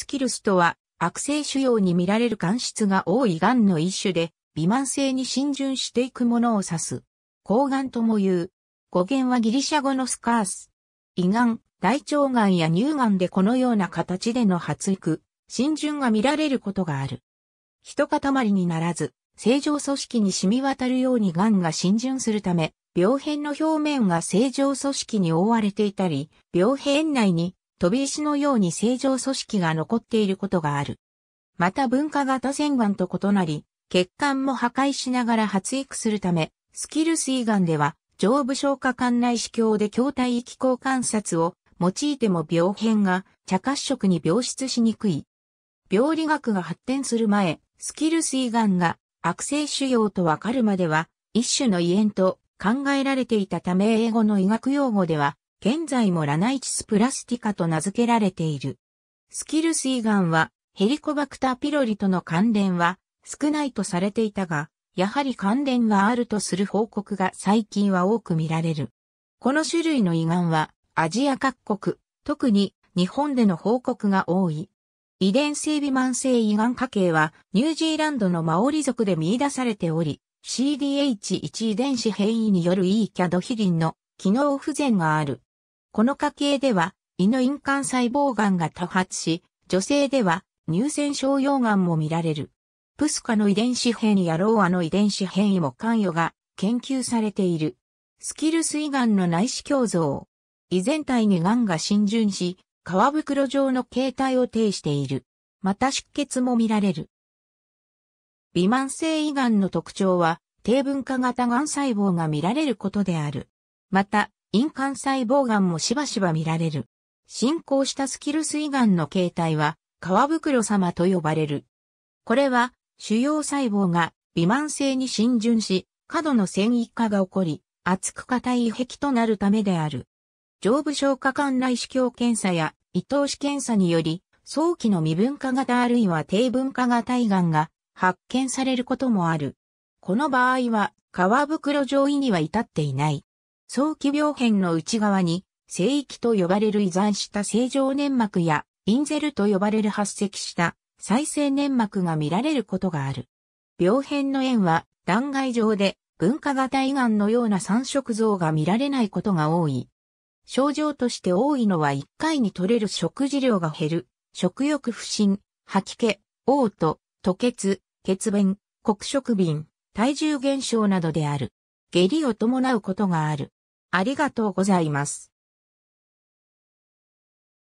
スキルスとは悪性腫瘍に見られる間質が多い癌の一種で、微慢性に浸潤していくものを指す。抗癌とも言う。語源はギリシャ語のスカース。胃がん、大腸がんや乳がんでこのような形での発育、浸潤が見られることがある。一塊にならず、正常組織に染み渡るように癌が浸潤するため、病変の表面が正常組織に覆われていたり、病変内に飛び石のように正常組織が残っていることがある。また文化型洗顔と異なり、血管も破壊しながら発育するため、スキル水眼では、上部消化管内視鏡で筐体域交観察を用いても病変が茶褐色に病出しにくい。病理学が発展する前、スキル水眼が悪性腫瘍とわかるまでは、一種の胃炎と考えられていたため英語の医学用語では、現在もラナイチスプラスティカと名付けられている。スキルス胃がんはヘリコバクターピロリとの関連は少ないとされていたが、やはり関連があるとする報告が最近は多く見られる。この種類の胃がんはアジア各国、特に日本での報告が多い。遺伝性微慢性胃がん家系はニュージーランドのマオリ族で見出されており、CDH1 遺伝子変異による E キャドヒリンの機能不全がある。この家系では、胃の印管細胞癌が多発し、女性では乳腺症溶癌も見られる。プスカの遺伝子変異やローアの遺伝子変異も関与が研究されている。スキルス胃癌の内視鏡像。胃全体に癌が浸潤し、皮袋状の形態を呈している。また出血も見られる。微慢性胃癌の特徴は、低分化型癌細胞が見られることである。また、印管細胞がんもしばしば見られる。進行したスキルス胃がんの形態は、皮袋様と呼ばれる。これは、主要細胞が微慢性に浸潤し、過度の繊維化が起こり、厚く硬い壁となるためである。上部消化管内視鏡検査や、胃糖子検査により、早期の未分化型あるいは低分化型胃がんが発見されることもある。この場合は、皮袋上位には至っていない。早期病変の内側に、生域と呼ばれる遺残した正常粘膜や、インゼルと呼ばれる発石した再生粘膜が見られることがある。病変の縁は、断崖状で、分化型胃がんのような三色像が見られないことが多い。症状として多いのは1回に取れる食事量が減る、食欲不振、吐き気、嘔吐、吐血、血便、黒色便、体重減少などである。下痢を伴うことがある。ありがとうございます。